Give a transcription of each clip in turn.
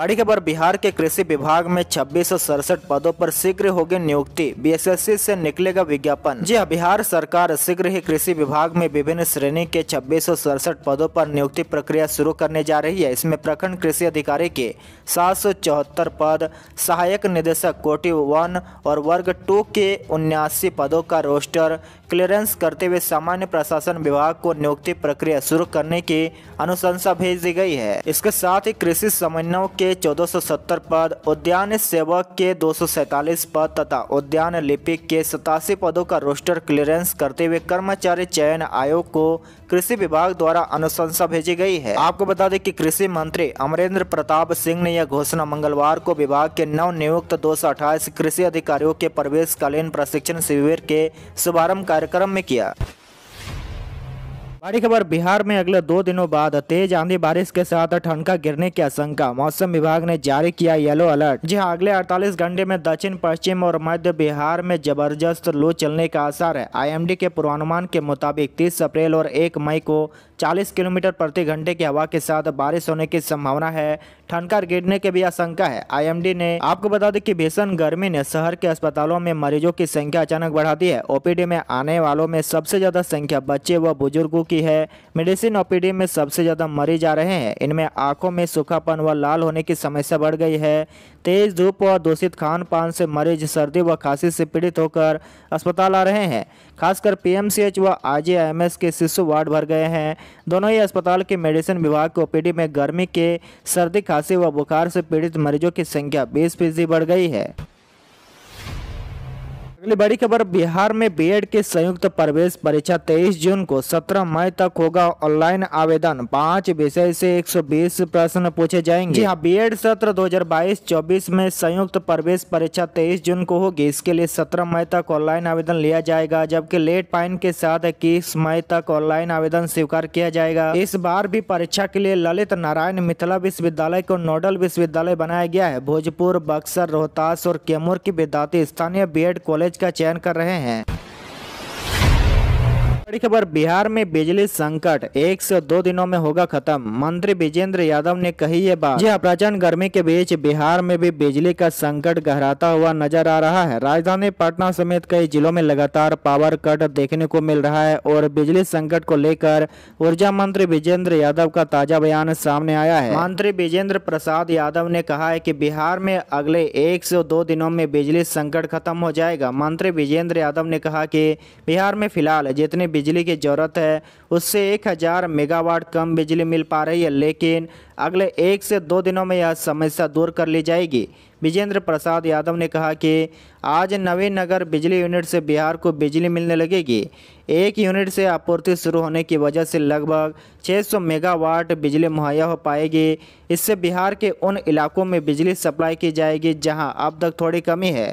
बड़ी खबर बिहार के कृषि विभाग में छब्बीस पदों पर शीघ्र होगी नियुक्ति बीएसएससी से निकलेगा विज्ञापन जी हाँ, बिहार सरकार शीघ्र ही कृषि विभाग में विभिन्न श्रेणी के छब्बीस पदों पर नियुक्ति प्रक्रिया शुरू करने जा रही है इसमें प्रखंड कृषि अधिकारी के सात पद सहायक निदेशक कोटी वन और वर्ग टू के उन्यासी पदों का रोस्टर क्लियरेंस करते हुए सामान्य प्रशासन विभाग को नियुक्ति प्रक्रिया शुरू करने की अनुशंसा भेज दी गई है इसके साथ ही कृषि समन्वय के 1470 पद उद्यान सेवक के दो पद तथा उद्यान लिपिक के सतासी पदों का रोस्टर क्लियरेंस करते हुए कर्मचारी चयन आयोग को कृषि विभाग द्वारा अनुशंसा भेजी गई है आपको बता दें कि कृषि मंत्री अमरेंद्र प्रताप सिंह ने यह घोषणा मंगलवार को विभाग के नव नियुक्त दो कृषि अधिकारियों के प्रवेशकालीन प्रशिक्षण शिविर के शुभारंभ कार्यक्रम में किया बड़ी खबर बिहार में अगले दो दिनों बाद तेज आंधी बारिश के साथ ठंड का गिरने की आशंका मौसम विभाग ने जारी किया येलो अलर्ट जी हाँ अगले 48 घंटे में दक्षिण पश्चिम और मध्य बिहार में जबरदस्त लू चलने का आसार है आईएमडी के पूर्वानुमान के मुताबिक 30 अप्रैल और 1 मई को 40 किलोमीटर प्रति घंटे की हवा के साथ बारिश होने की संभावना है ठनकार गिरने की भी आशंका है आईएमडी ने आपको बता दें कि भीषण गर्मी ने शहर के अस्पतालों में मरीजों की संख्या अचानक बढ़ा दी है ओपीडी में आने वालों में सबसे ज्यादा संख्या बच्चे व बुजुर्गों की है मेडिसिन ओपीडी में सबसे ज्यादा मरीज आ रहे हैं इनमें आंखों में सूखापन व लाल होने की समस्या बढ़ गई है तेज धूप व दूषित खान पान से मरीज सर्दी व खांसी से पीड़ित होकर अस्पताल आ रहे हैं खासकर पीएमसीएच व एस के शिशु वार्ड भर गए हैं दोनों ही अस्पताल के मेडिसिन विभाग के ओपीडी में गर्मी के सर्दी खांसी व बुखार से पीड़ित मरीजों की संख्या बीस फीसदी बढ़ गई है अगली बड़ी खबर बिहार में बीएड के संयुक्त प्रवेश परीक्षा 23 जून को 17 मई तक होगा ऑनलाइन आवेदन पांच विषय से 120 प्रश्न पूछे जाएंगे जी हाँ बीएड सत्र 2022-24 में संयुक्त प्रवेश परीक्षा 23 जून को होगी इसके लिए 17 मई तक ऑनलाइन आवेदन लिया जाएगा जबकि लेट पाइन के साथ इक्कीस मई तक ऑनलाइन आवेदन स्वीकार किया जाएगा इस बार भी परीक्षा के लिए ललित नारायण मिथिला विश्वविद्यालय को नोडल विश्वविद्यालय बनाया गया है भोजपुर बक्सर रोहतास और कैमूर के विद्यार्थी स्थानीय बी कॉलेज कॉलेज का चयन कर रहे हैं बड़ी खबर बिहार में बिजली संकट एक से दो दिनों में होगा खत्म मंत्री विजेंद्र यादव ने कही ये बात जी हाँ, प्रचंड गर्मी के बीच बिहार में भी बिजली का संकट गहराता हुआ नजर आ रहा है राजधानी पटना समेत कई जिलों में लगातार पावर कट देखने को मिल रहा है और बिजली संकट को लेकर ऊर्जा मंत्री विजेंद्र यादव का ताजा बयान सामने आया है मंत्री विजेंद्र प्रसाद यादव ने कहा है की बिहार में अगले एक से दो दिनों में बिजली संकट खत्म हो जाएगा मंत्री विजेंद्र यादव ने कहा की बिहार में फिलहाल जितने बिजली की ज़रूरत है उससे 1000 मेगावाट कम बिजली मिल पा रही है लेकिन अगले एक से दो दिनों में यह समस्या दूर कर ली जाएगी विजेंद्र प्रसाद यादव ने कहा कि आज नवीन नगर बिजली यूनिट से बिहार को बिजली मिलने लगेगी एक यूनिट से आपूर्ति शुरू होने की वजह से लगभग 600 मेगावाट बिजली मुहैया हो पाएगी इससे बिहार के उन इलाकों में बिजली सप्लाई की जाएगी जहां अब तक थोड़ी कमी है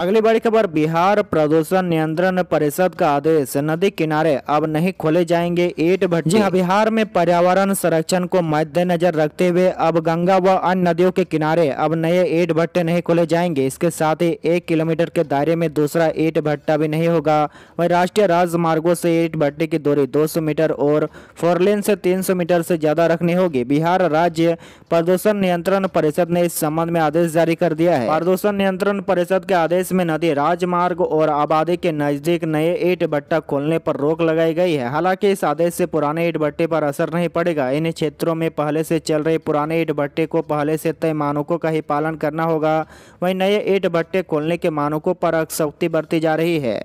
अगली बड़ी खबर बिहार प्रदूषण नियंत्रण परिषद का आदेश नदी किनारे अब नहीं खोले जाएंगे ईट भट्टी जी हाँ। बिहार में पर्यावरण संरक्षण को मद्देनजर रखते हुए अब गंगा व अन्य नदियों के किनारे अब नए ईट भट्टे नहीं खोले जाएंगे इसके साथ ही एक किलोमीटर के दायरे में दूसरा ईट भट्टा भी नहीं होगा वही राष्ट्रीय राजमार्गो से ईट भट्टे की दूरी दो मीटर और फोरलेन से तीन मीटर से ज्यादा रखनी होगी बिहार राज्य प्रदूषण नियंत्रण परिषद ने इस संबंध में आदेश जारी कर दिया है प्रदूषण नियंत्रण परिषद के आदेश प्रदेश में नदी राजमार्ग और आबादी के नज़दीक नए ईट भट्टा खोलने पर रोक लगाई गई है हालांकि इस आदेश से पुराने ईट भट्टे पर असर नहीं पड़ेगा इन क्षेत्रों में पहले से चल रहे पुराने ईट भट्टे को पहले से तय मानकों का ही पालन करना होगा वहीं नए ईट भट्टे खोलने के मानकों पर सख्ती बरती जा रही है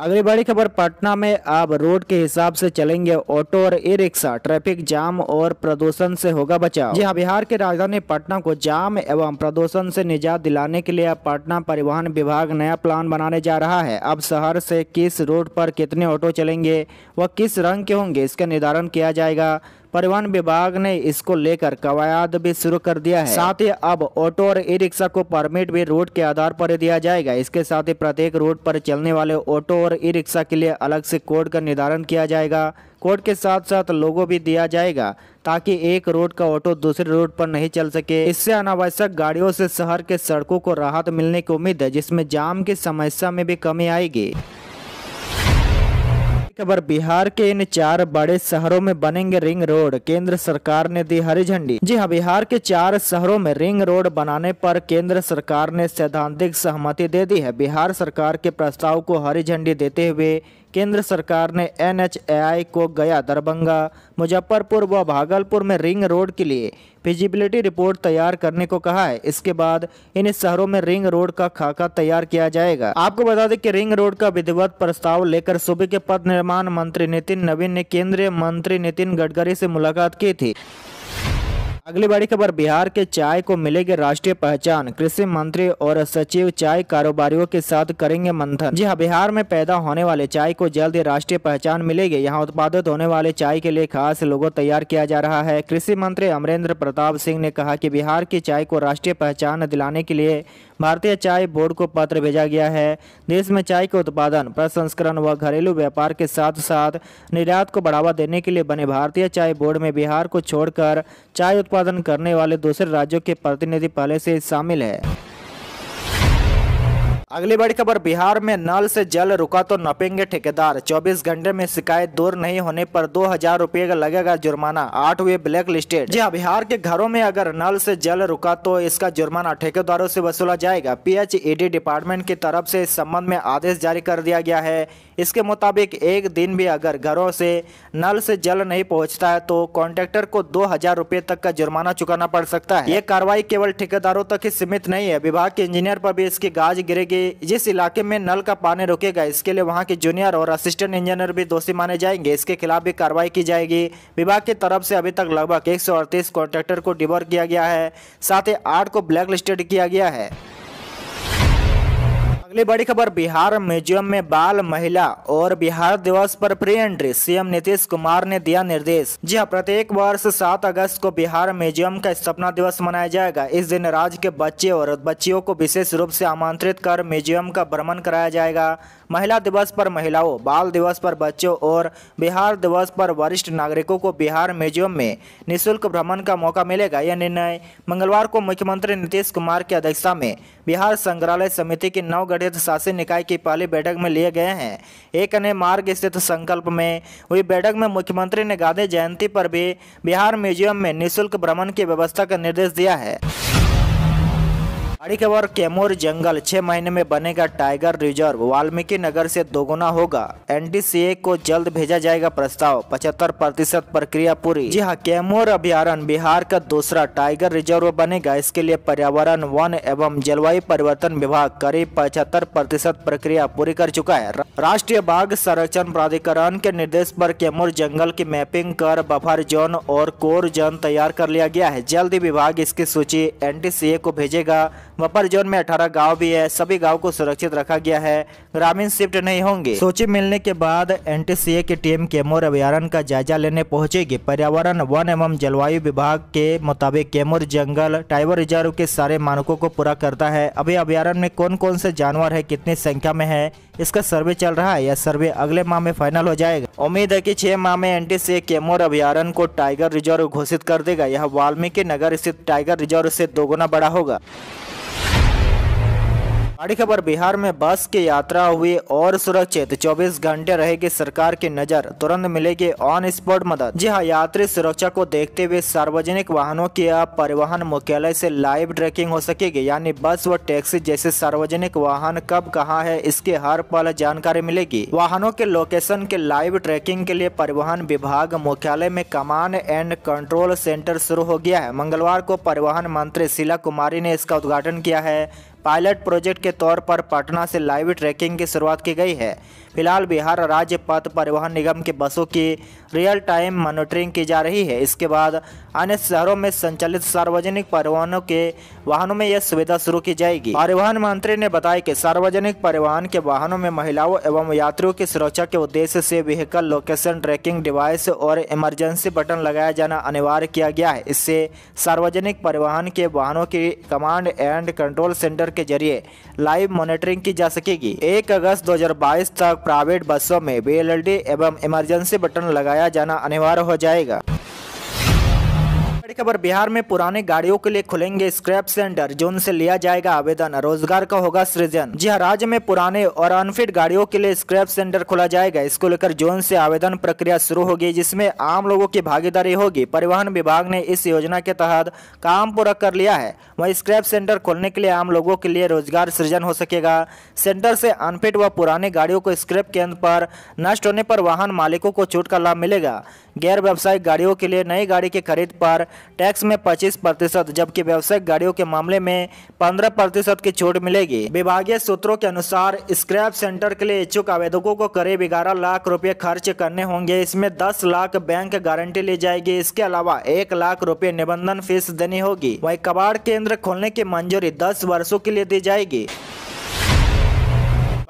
अगली बड़ी खबर पटना में अब रोड के हिसाब से चलेंगे ऑटो और ई रिक्शा ट्रैफिक जाम और प्रदूषण से होगा बचाव जी हाँ बिहार की राजधानी पटना को जाम एवं प्रदूषण से निजात दिलाने के लिए अब पटना परिवहन विभाग नया प्लान बनाने जा रहा है अब शहर से किस रोड पर कितने ऑटो चलेंगे व किस रंग के होंगे इसका निर्धारण किया जाएगा परिवहन विभाग ने इसको लेकर कवायद भी शुरू कर दिया है साथ ही अब ऑटो और ई रिक्शा को परमिट भी रूट के आधार पर दिया जाएगा इसके साथ ही प्रत्येक रूट पर चलने वाले ऑटो और ई रिक्शा के लिए अलग से कोड का निर्धारण किया जाएगा कोड के साथ साथ लोगों भी दिया जाएगा ताकि एक रोड का ऑटो दूसरे रोड पर नहीं चल सके इससे अनावश्यक गाड़ियों से शहर के सड़कों को राहत मिलने की उम्मीद है जिसमें जाम की समस्या में भी कमी आएगी खबर बिहार के इन चार बड़े शहरों में बनेंगे रिंग रोड केंद्र सरकार ने दी हरी झंडी जी हाँ बिहार के चार शहरों में रिंग रोड बनाने पर केंद्र सरकार ने सैद्धांतिक सहमति दे दी है बिहार सरकार के प्रस्ताव को हरी झंडी देते हुए केंद्र सरकार ने एन को गया दरभंगा मुजफ्फरपुर व भागलपुर में रिंग रोड के लिए फिजिबिलिटी रिपोर्ट तैयार करने को कहा है इसके बाद इन शहरों में रिंग रोड का खाका तैयार किया जाएगा आपको बता दें कि रिंग रोड का विधिवत प्रस्ताव लेकर सूबे के पद निर्माण मंत्री नितिन नवीन ने केंद्रीय मंत्री नितिन गडकरी से मुलाकात की थी अगली बड़ी खबर बिहार के चाय को मिलेगी राष्ट्रीय पहचान कृषि मंत्री और सचिव चाय कारोबारियों के साथ करेंगे मंथन जी हाँ बिहार में पैदा होने वाले चाय को जल्द राष्ट्रीय पहचान मिलेगी यहाँ उत्पादित होने वाले चाय के लिए खास लोगो तैयार किया जा रहा है कृषि मंत्री अमरेंद्र प्रताप सिंह ने कहा की बिहार की चाय को राष्ट्रीय पहचान दिलाने के लिए भारतीय चाय बोर्ड को पत्र भेजा गया है देश में चाय के उत्पादन प्रसंस्करण व घरेलू व्यापार के साथ साथ निर्यात को बढ़ावा देने के लिए बने भारतीय चाय बोर्ड में बिहार को छोड़कर चाय उत्पादन करने वाले दूसरे राज्यों के प्रतिनिधि पहले से शामिल है अगली बड़ी खबर बिहार में नल से जल रुका तो नपेंगे ठेकेदार 24 घंटे में शिकायत दूर नहीं होने पर दो हजार रूपए का लगेगा जुर्माना आठ हुए ब्लैक लिस्टेड जी हाँ बिहार के घरों में अगर नल से जल रुका तो इसका जुर्माना ठेकेदारों से वसूला जाएगा पीएचईडी डिपार्टमेंट की तरफ से इस संबंध में आदेश जारी कर दिया गया है इसके मुताबिक एक दिन भी अगर घरों से नल से जल नहीं पहुँचता है तो कॉन्ट्रेक्टर को दो हजार रूपए तक का जुर्माना चुकाना पड़ सकता है ये कार्रवाई केवल ठेकेदारों तक ही सीमित नहीं है विभाग के इंजीनियर पर भी इसकी गाज गिरेगी जिस इलाके में नल का पानी रुकेगा इसके लिए वहाँ के जूनियर और असिस्टेंट इंजीनियर भी दोषी माने जाएंगे इसके खिलाफ भी कार्रवाई की जाएगी विभाग की तरफ से अभी तक लगभग एक कॉन्ट्रैक्टर को डिवर किया गया है साथ ही आठ को ब्लैक लिस्टेड किया गया है अगली बड़ी खबर बिहार म्यूजियम में बाल महिला और बिहार दिवस पर free entry CM Nitish Kumar ने दिया निर्देश जी हाँ प्रत्येक वर्ष 7 अगस्त को बिहार म्यूजियम का स्थापना दिवस मनाया जाएगा इस दिन राज्य के बच्चे और बच्चियों को विशेष रूप से आमंत्रित कर म्यूजियम का भ्रमण कराया जाएगा महिला दिवस पर महिलाओं बाल दिवस पर बच्चों और बिहार दिवस पर वरिष्ठ नागरिकों को बिहार म्यूजियम में निःशुल्क भ्रमण का मौका मिलेगा यह निर्णय मंगलवार को मुख्यमंत्री नीतीश कुमार की अध्यक्षता में बिहार संग्रहालय समिति की नवगढ़ गठित शासन निकाय की पहली बैठक में लिए गए हैं एक अन्य मार्ग स्थित संकल्प में हुई बैठक में मुख्यमंत्री ने गांधी जयंती पर भी बिहार म्यूजियम में निःशुल्क भ्रमण की व्यवस्था का निर्देश दिया है अड़ीकवर कैमूर जंगल छह महीने में बनेगा टाइगर रिजर्व वाल्मीकि नगर से दोगुना होगा एनडीसीए को जल्द भेजा जाएगा प्रस्ताव 75 प्रतिशत प्रक्रिया पूरी जी हाँ कैमूर अभ्यारण बिहार का दूसरा टाइगर रिजर्व बनेगा इसके लिए पर्यावरण वन एवं जलवायु परिवर्तन विभाग करीब पचहत्तर प्रतिशत प्रक्रिया पूरी कर चुका है राष्ट्रीय बाघ संरक्षण प्राधिकरण के निर्देश आरोप कैमूर जंगल की मैपिंग कर बफर जोन और कोर जोन तैयार कर लिया गया है जल्द ही विभाग इसकी सूची एन को भेजेगा बफर जोन में अठारह गांव भी है सभी गांव को सुरक्षित रखा गया है ग्रामीण शिफ्ट नहीं होंगे सूची मिलने के बाद एन की टीम केमोर अभ्यारण का जायजा लेने पहुंचेगी पर्यावरण वन एवं जलवायु विभाग के मुताबिक केमोर जंगल टाइगर रिजर्व के सारे मानकों को पूरा करता है अभी अभ्यारण में कौन कौन से जानवर है कितनी संख्या में है इसका सर्वे चल रहा है यह सर्वे अगले माह में फाइनल हो जाएगा उम्मीद है कि छह माह में एनटीसीए केमोर अभ्यारण को टाइगर रिजर्व घोषित कर देगा यह वाल्मीकि नगर स्थित टाइगर रिजर्व से दोगुना बड़ा होगा बड़ी खबर बिहार में बस के यात्रा हुए और सुरक्षित 24 घंटे रहेगी सरकार की नजर तुरंत मिलेगी ऑन स्पॉट मदद जी हाँ यात्री सुरक्षा को देखते हुए सार्वजनिक वाहनों अब परिवहन मुख्यालय से लाइव ट्रैकिंग हो सकेगी यानी बस व टैक्सी जैसे सार्वजनिक वाहन कब कहाँ है इसके हर पल जानकारी मिलेगी वाहनों के लोकेशन के लाइव ट्रैकिंग के लिए परिवहन विभाग मुख्यालय में कमांड एंड कंट्रोल सेंटर शुरू हो गया है मंगलवार को परिवहन मंत्री शीला कुमारी ने इसका उद्घाटन किया है पायलट प्रोजेक्ट के तौर पर पटना से लाइव ट्रैकिंग की शुरुआत की गई है फिलहाल बिहार राज्य पथ परिवहन निगम के बसों की रियल टाइम मॉनिटरिंग की जा रही है इसके बाद अन्य शहरों में संचालित सार्वजनिक परिवहनों के वाहनों में यह सुविधा शुरू की जाएगी परिवहन मंत्री ने बताया कि सार्वजनिक परिवहन के वाहनों में महिलाओं एवं यात्रियों की सुरक्षा के उद्देश्य से व्हीकल लोकेशन ट्रैकिंग डिवाइस और इमरजेंसी बटन लगाया जाना अनिवार्य किया गया है इससे सार्वजनिक परिवहन के वाहनों की command and control centre centre के जरिए लाइव मॉनिटरिंग की जा सकेगी 1 अगस्त 2022 तक प्राइवेट बसों में बीएलडी एवं इमरजेंसी बटन लगाया जाना अनिवार्य हो जाएगा बड़ी खबर बिहार में पुराने गाड़ियों के लिए खुलेंगे स्क्रैप सेंटर जून से लिया जाएगा आवेदन रोजगार का होगा सृजन जी हाँ, राज्य में पुराने और अनफिट गाड़ियों के लिए स्क्रैप सेंटर खोला जाएगा इसको लेकर जून से आवेदन प्रक्रिया शुरू होगी जिसमें आम लोगों की भागीदारी होगी परिवहन विभाग ने इस योजना के तहत काम पूरा कर लिया है वही स्क्रैप सेंटर खोलने के लिए आम लोगों के लिए रोजगार सृजन हो सकेगा सेंटर से अनफिट व पुराने गाड़ियों को स्क्रैप केंद्र पर नष्ट होने पर वाहन मालिकों को छूट का लाभ मिलेगा गैर व्यावसायिक गाड़ियों के लिए नई गाड़ी की खरीद पर टैक्स में पच्चीस प्रतिशत जबकि व्यावसायिक गाड़ियों के मामले में पंद्रह प्रतिशत की छूट मिलेगी विभागीय सूत्रों के अनुसार स्क्रैप सेंटर के लिए इच्छुक आवेदकों को करीब ग्यारह लाख रुपए खर्च करने होंगे इसमें दस लाख बैंक गारंटी ली जाएगी इसके अलावा एक लाख रुपए निबंधन फीस देनी होगी वही कबाड़ केंद्र खोलने की मंजूरी दस वर्षो के लिए दी जाएगी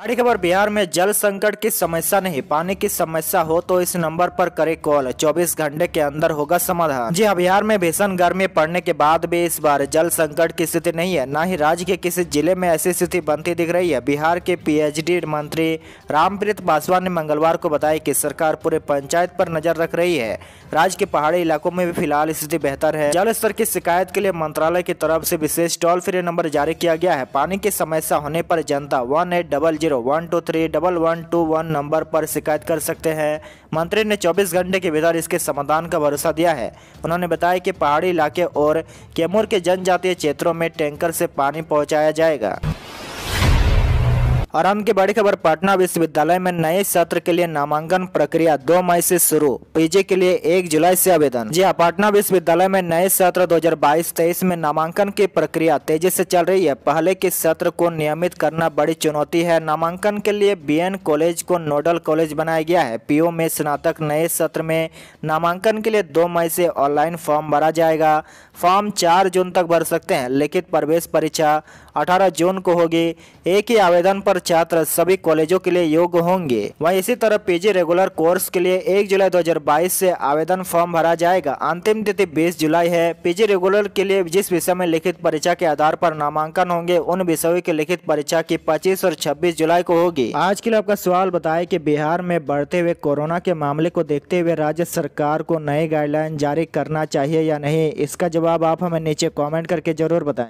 बड़ी खबर बिहार में जल संकट की समस्या नहीं पानी की समस्या हो तो इस नंबर पर करें कॉल 24 घंटे के अंदर होगा समाधान जी हाँ बिहार में भीषण गर्मी पड़ने के बाद भी इस बार जल संकट की स्थिति नहीं है न ही राज्य के किसी जिले में ऐसी स्थिति बनती दिख रही है बिहार के पीएचडी मंत्री रामप्रीत पासवान ने मंगलवार को बताया की सरकार पूरे पंचायत पर नजर रख रही है राज्य के पहाड़ी इलाकों में भी फिलहाल स्थिति बेहतर है जल स्तर की शिकायत के लिए मंत्रालय की तरफ ऐसी विशेष टोल फ्री नंबर जारी किया गया है पानी की समस्या होने आरोप जनता one eight double zero one two three double one two one number पर शिकायत कर सकते हैं मंत्री ने 24 घंटे के भीतर इसके समाधान का भरोसा दिया है उन्होंने बताया कि पहाड़ी इलाके और कैमूर के जनजातीय क्षेत्रों में टैंकर से पानी पहुँचाया जाएगा और अंत की बड़ी खबर पटना विश्वविद्यालय में नए सत्र के लिए नामांकन प्रक्रिया दो मई से शुरू पीजी के लिए एक जुलाई से आवेदन जी हाँ पटना विश्वविद्यालय में नए सत्र 2022-23 में नामांकन की प्रक्रिया तेजी से चल रही है पहले के सत्र को नियमित करना बड़ी चुनौती है नामांकन के लिए बी कॉलेज को नोडल कॉलेज बनाया गया है पीओ में स्नातक नए सत्र में नामांकन के लिए दो मई से ऑनलाइन फॉर्म भरा जाएगा फॉर्म चार जून तक भर सकते हैं लिखित प्रवेश परीक्षा 18 जून को होगी एक ही आवेदन पर छात्र सभी कॉलेजों के लिए योग्य होंगे वहीं इसी तरह पीजी रेगुलर कोर्स के लिए 1 जुलाई 2022 से आवेदन फॉर्म भरा जाएगा अंतिम तिथि 20 जुलाई है पीजी रेगुलर के लिए जिस विषय में लिखित परीक्षा के आधार पर नामांकन होंगे उन विषयों की लिखित परीक्षा की पच्चीस और छब्बीस जुलाई को होगी आज के लिए आपका सवाल बताए की बिहार में बढ़ते हुए कोरोना के मामले को देखते हुए राज्य सरकार को नए गाइडलाइन जारी करना चाहिए या नहीं इसका जवाब आप हमें नीचे कॉमेंट करके जरूर बताए